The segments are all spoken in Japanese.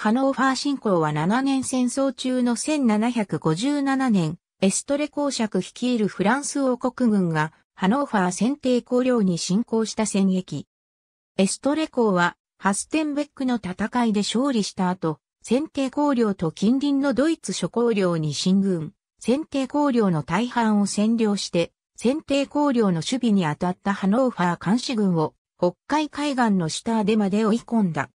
ハノーファー侵攻は7年戦争中の1757年、エストレ公爵率いるフランス王国軍が、ハノーファー選定公領に侵攻した戦役。エストレ公は、ハステンベックの戦いで勝利した後、選定公領と近隣のドイツ諸公領に進軍、選定公領の大半を占領して、選定公領の守備に当たったハノーファー監視軍を、北海海岸の下でまで追い込んだ。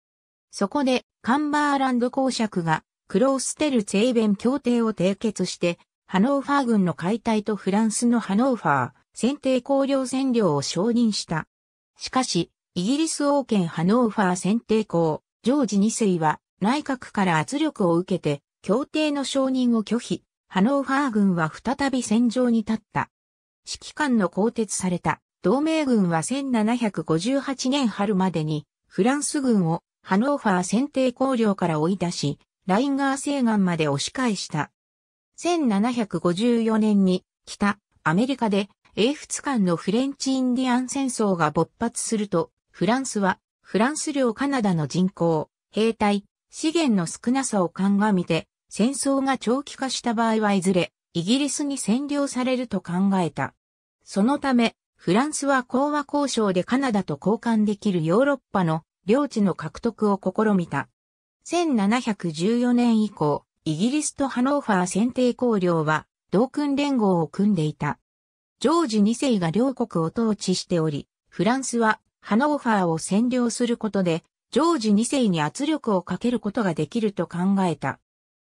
そこで、カンバーランド公爵がクローステルツェイベン協定を締結して、ハノーファー軍の解体とフランスのハノーファー、選定公領占領を承認した。しかし、イギリス王権ハノーファー選定公、ジョージ2世は内閣から圧力を受けて、協定の承認を拒否、ハノーファー軍は再び戦場に立った。指揮官の更迭された同盟軍は1758年春までにフランス軍をハノーファー選定工領から追い出し、ラインガー西岸まで押し返した。1754年に北アメリカで英仏間のフレンチインディアン戦争が勃発すると、フランスはフランス領カナダの人口、兵隊、資源の少なさを鑑みて、戦争が長期化した場合はいずれ、イギリスに占領されると考えた。そのため、フランスは講和交渉でカナダと交換できるヨーロッパの領地の獲得を試みた。1714年以降、イギリスとハノーファー選定公領は、同訓連合を組んでいた。ジョージ2世が両国を統治しており、フランスはハノーファーを占領することで、ジョージ2世に圧力をかけることができると考えた。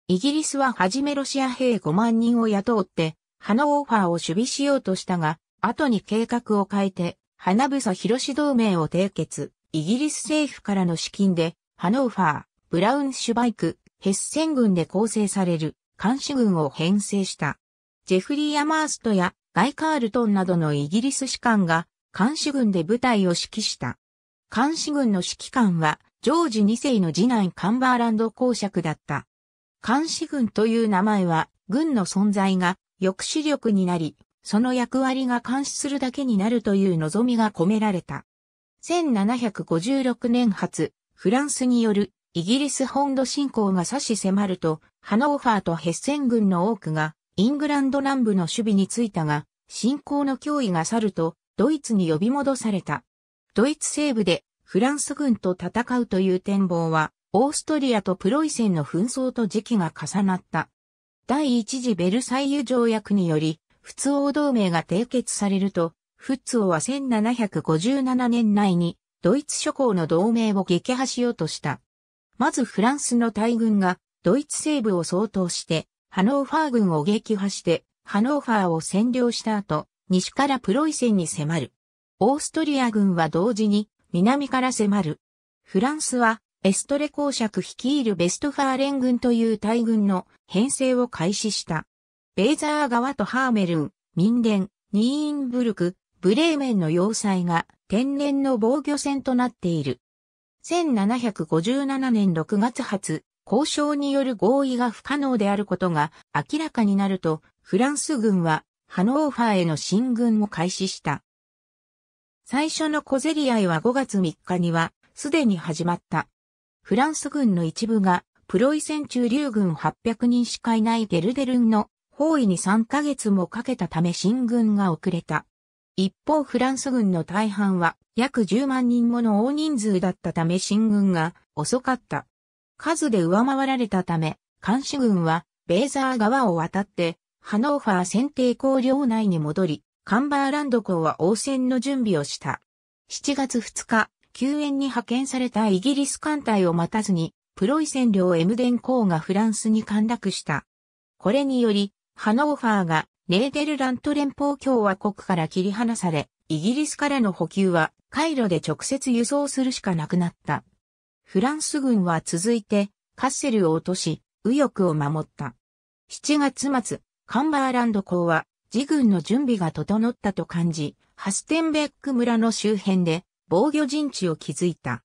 イギリスははじめロシア兵5万人を雇って、ハノーファーを守備しようとしたが、後に計画を変えて、花房広志同盟を締結。イギリス政府からの資金で、ハノーファー、ブラウンシュバイク、ヘッセン軍で構成される監視軍を編成した。ジェフリー・アマーストやガイ・カールトンなどのイギリス士官が監視軍で部隊を指揮した。監視軍の指揮官はジョージ2世の次男カンバーランド公爵だった。監視軍という名前は軍の存在が抑止力になり、その役割が監視するだけになるという望みが込められた。1756年発、フランスによるイギリス本土侵攻が差し迫ると、ハノーファーとヘッセン軍の多くが、イングランド南部の守備についたが、侵攻の脅威が去ると、ドイツに呼び戻された。ドイツ西部でフランス軍と戦うという展望は、オーストリアとプロイセンの紛争と時期が重なった。第一次ベルサイユ条約により、普通王同盟が締結されると、フッツオは1757年内にドイツ諸侯の同盟を撃破しようとした。まずフランスの大軍がドイツ西部を総統してハノーファー軍を撃破してハノーファーを占領した後、西からプロイセンに迫る。オーストリア軍は同時に南から迫る。フランスはエストレ公爵率いるベストファーレン軍という大軍の編成を開始した。ベーザー側とハーメルン、ミンデン、ニーインブルク、ブレーメンの要塞が天然の防御線となっている。1757年6月発、交渉による合意が不可能であることが明らかになると、フランス軍はハノーファーへの進軍を開始した。最初の小競り合いは5月3日にはすでに始まった。フランス軍の一部がプロイセン中流軍800人しかいないゲルデルンの包囲に3ヶ月もかけたため進軍が遅れた。一方フランス軍の大半は約10万人もの大人数だったため進軍が遅かった。数で上回られたため、監視軍はベーザー川を渡ってハノーファー選定工領内に戻り、カンバーランド港は応戦の準備をした。7月2日、救援に派遣されたイギリス艦隊を待たずに、プロイセン領エムデン港がフランスに陥落した。これにより、ハノーファーがネーデルラント連邦共和国から切り離され、イギリスからの補給は回路で直接輸送するしかなくなった。フランス軍は続いてカッセルを落とし、右翼を守った。7月末、カンバーランド港は自軍の準備が整ったと感じ、ハステンベック村の周辺で防御陣地を築いた。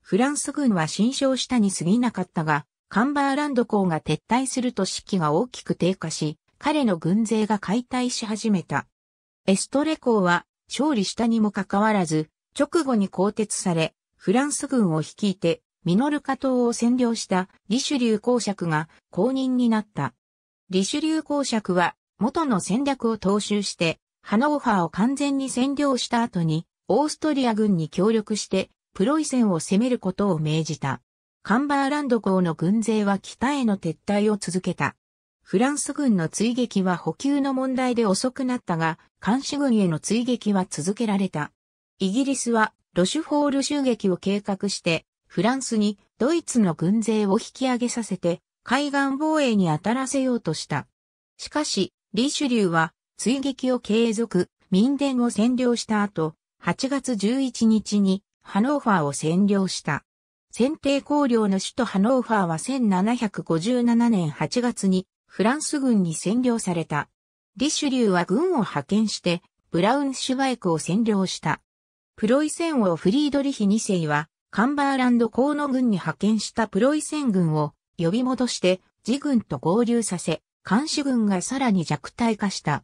フランス軍は新勝したに過ぎなかったが、カンバーランド港が撤退すると士気が大きく低下し、彼の軍勢が解体し始めた。エストレ公は勝利したにもかかわらず、直後に更迭され、フランス軍を率いて、ミノルカ島を占領したリシュリュー公爵が公認になった。リシュリュー公爵は元の戦略を踏襲して、ハノーファーを完全に占領した後に、オーストリア軍に協力して、プロイセンを攻めることを命じた。カンバーランド港の軍勢は北への撤退を続けた。フランス軍の追撃は補給の問題で遅くなったが、監視軍への追撃は続けられた。イギリスは、ロシュフォール襲撃を計画して、フランスにドイツの軍勢を引き上げさせて、海岸防衛に当たらせようとした。しかし、リシュリューは、追撃を継続、民電を占領した後、8月11日に、ハノーファーを占領した。選定公領の首都ハノーファーは1757年8月にフランス軍に占領された。リシュリューは軍を派遣して、ブラウンシュバイクを占領した。プロイセン王フリードリヒ2世は、カンバーランド公の軍に派遣したプロイセン軍を呼び戻して、自軍と合流させ、監視軍がさらに弱体化した。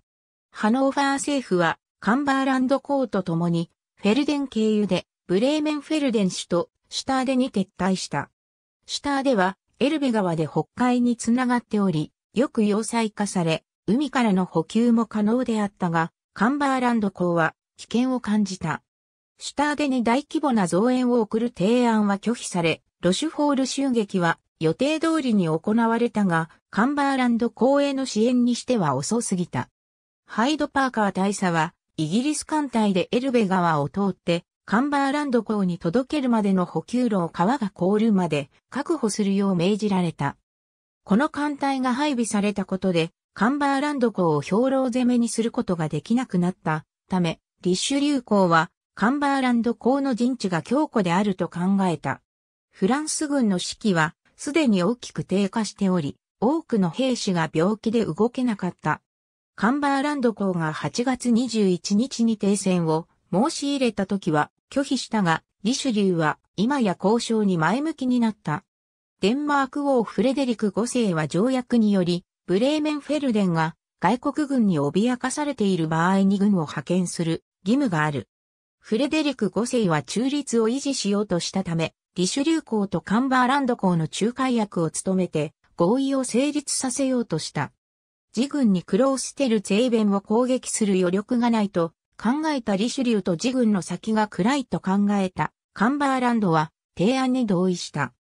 ハノーファー政府は、カンバーランド公と共に、フェルデン経由で、ブレーメンフェルデン首都、シュターデに撤退した。シュターデは、エルベ川で北海につながっており、よく要塞化され、海からの補給も可能であったが、カンバーランド港は危険を感じた。シュターデに大規模な増援を送る提案は拒否され、ロシュフォール襲撃は予定通りに行われたが、カンバーランド公営の支援にしては遅すぎた。ハイドパーカー大佐は、イギリス艦隊でエルベ川を通って、カンバーランド港に届けるまでの補給路を川が凍るまで確保するよう命じられた。この艦隊が配備されたことで、カンバーランド港を兵糧攻めにすることができなくなったため、リッシュ流港はカンバーランド港の陣地が強固であると考えた。フランス軍の士気はすでに大きく低下しており、多くの兵士が病気で動けなかった。カンバーランド港が8月21日に停戦を申し入れた時は拒否したが、リシュリューは今や交渉に前向きになった。デンマーク王フレデリク5世は条約により、ブレーメンフェルデンが外国軍に脅かされている場合に軍を派遣する義務がある。フレデリク5世は中立を維持しようとしたため、リシュリュー公とカンバーランド港の仲介役を務めて合意を成立させようとした。自軍に苦労してるゼーベンを攻撃する余力がないと考えたリシュリューと自軍の先が暗いと考えたカンバーランドは提案に同意した。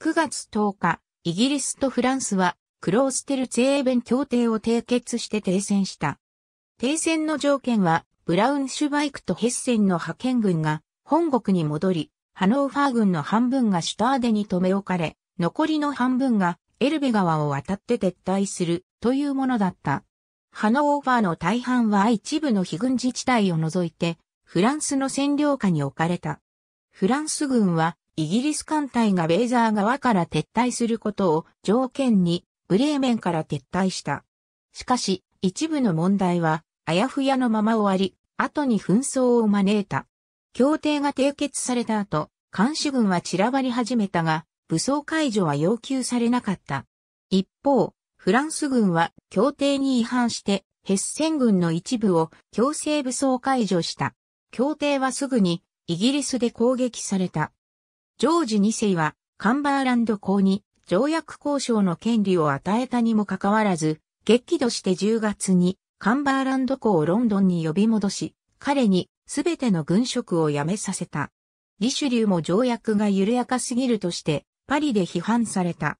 9月10日、イギリスとフランスは、クローステルツェーベン協定を締結して停戦した。停戦の条件は、ブラウンシュバイクとヘッセンの派遣軍が本国に戻り、ハノーファー軍の半分がシュターデに留め置かれ、残りの半分がエルベ川を渡って撤退するというものだった。ハノーファーの大半は一部の非軍自治体を除いて、フランスの占領下に置かれた。フランス軍はイギリス艦隊がベーザー側から撤退することを条件にブレーメンから撤退した。しかし、一部の問題は、あやふやのまま終わり、後に紛争を招いた。協定が締結された後、監視軍は散らばり始めたが、武装解除は要求されなかった。一方、フランス軍は協定に違反して、ヘッセン軍の一部を強制武装解除した。協定はすぐにイギリスで攻撃された。ジョージ2世はカンバーランド公に条約交渉の権利を与えたにもかかわらず、激怒して10月にカンバーランド公をロンドンに呼び戻し、彼にすべての軍職を辞めさせた。リシュリューも条約が緩やかすぎるとしてパリで批判された。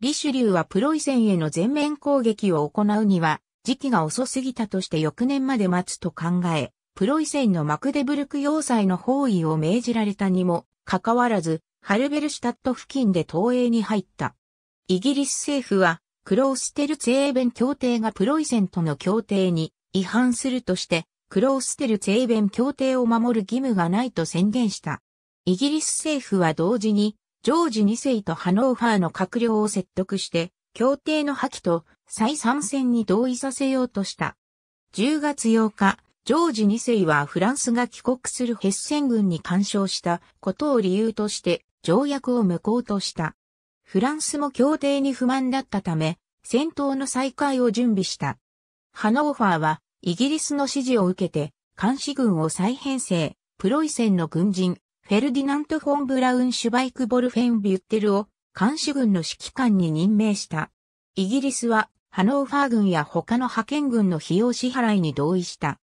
リシュリューはプロイセンへの全面攻撃を行うには時期が遅すぎたとして翌年まで待つと考え、プロイセンのマクデブルク要塞の包囲を命じられたにもかかわらず、ハルベルシュタット付近で東映に入った。イギリス政府は、クローステルツェーベン協定がプロイセンとの協定に違反するとして、クローステルツェーベン協定を守る義務がないと宣言した。イギリス政府は同時に、ジョージ2世とハノーファーの閣僚を説得して、協定の破棄と再参戦に同意させようとした。10月8日、ジョージ2世はフランスが帰国するヘッセン軍に干渉したことを理由として条約を無効とした。フランスも協定に不満だったため、戦闘の再開を準備した。ハノーファーはイギリスの指示を受けて監視軍を再編成、プロイセンの軍人、フェルディナント・フォン・ブラウン・シュバイク・ボルフェン・ビュッテルを監視軍の指揮官に任命した。イギリスはハノーファー軍や他の派遣軍の費用支払いに同意した。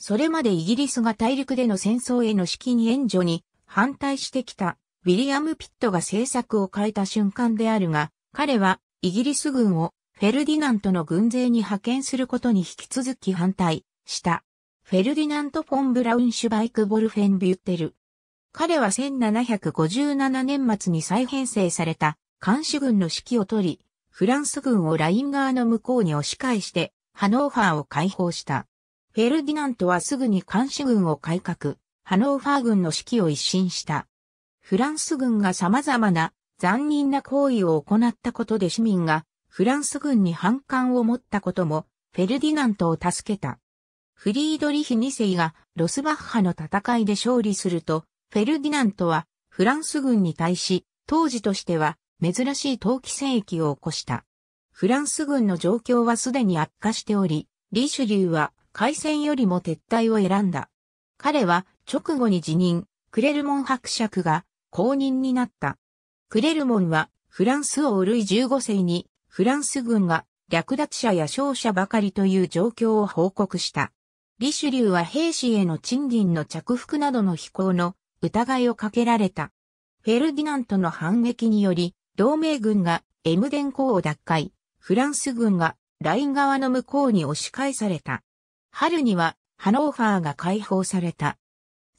それまでイギリスが大陸での戦争への資金援助に反対してきたウィリアム・ピットが政策を変えた瞬間であるが、彼はイギリス軍をフェルディナントの軍勢に派遣することに引き続き反対した。フェルディナント・フォン・ブラウンシュバイク・ボルフェン・ビュッテル。彼は1757年末に再編成された監視軍の指揮を取り、フランス軍をライン側の向こうに押し返して、ハノーファーを解放した。フェルディナントはすぐに監視軍を改革、ハノーファー軍の指揮を一新した。フランス軍が様々な残忍な行為を行ったことで市民がフランス軍に反感を持ったこともフェルディナントを助けた。フリードリヒ2世がロスバッハの戦いで勝利すると、フェルディナントはフランス軍に対し、当時としては珍しい陶器戦役を起こした。フランス軍の状況はすでに悪化しており、リシュリューは海戦よりも撤退を選んだ。彼は直後に辞任、クレルモン伯爵が公認になった。クレルモンはフランス王ルイ15世にフランス軍が略奪者や勝者ばかりという状況を報告した。リシュリューは兵士への賃金の着服などの非行の疑いをかけられた。フェルディナントの反撃により、同盟軍がエムデン港を奪回、フランス軍がライン側の向こうに押し返された。春にはハノーファーが解放された。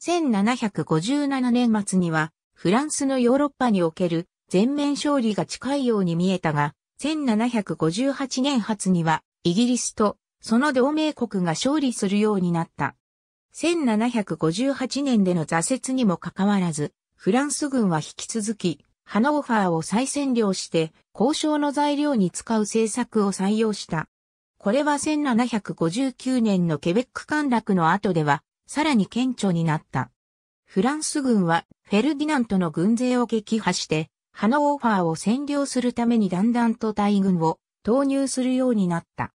1757年末にはフランスのヨーロッパにおける全面勝利が近いように見えたが、1758年初にはイギリスとその同盟国が勝利するようになった。1758年での挫折にもかかわらず、フランス軍は引き続き、ハノーファーを再占領して、交渉の材料に使う政策を採用した。これは1759年のケベック陥落の後では、さらに顕著になった。フランス軍はフェルディナントの軍勢を撃破して、ハノーファーを占領するためにだんだんと大軍を投入するようになった。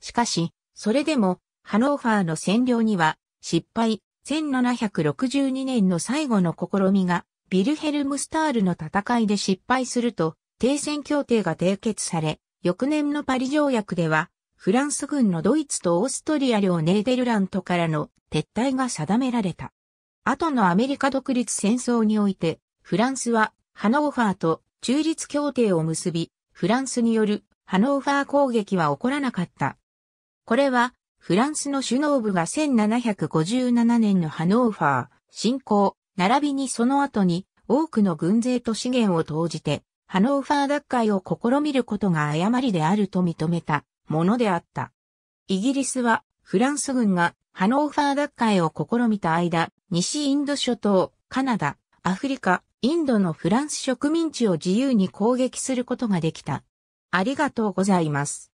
しかし、それでも、ハノーファーの占領には失敗、1762年の最後の試みが、ビルヘルムスタールの戦いで失敗すると、停戦協定が締結され、翌年のパリ条約では、フランス軍のドイツとオーストリア領ネーデルラントからの撤退が定められた。後のアメリカ独立戦争において、フランスはハノーファーと中立協定を結び、フランスによるハノーファー攻撃は起こらなかった。これは、フランスの首脳部が1757年のハノーファー侵攻、並びにその後に多くの軍勢と資源を投じて、ハノーファー奪回を試みることが誤りであると認めた。ものであった。イギリスはフランス軍がハノーファー奪回を試みた間、西インド諸島、カナダ、アフリカ、インドのフランス植民地を自由に攻撃することができた。ありがとうございます。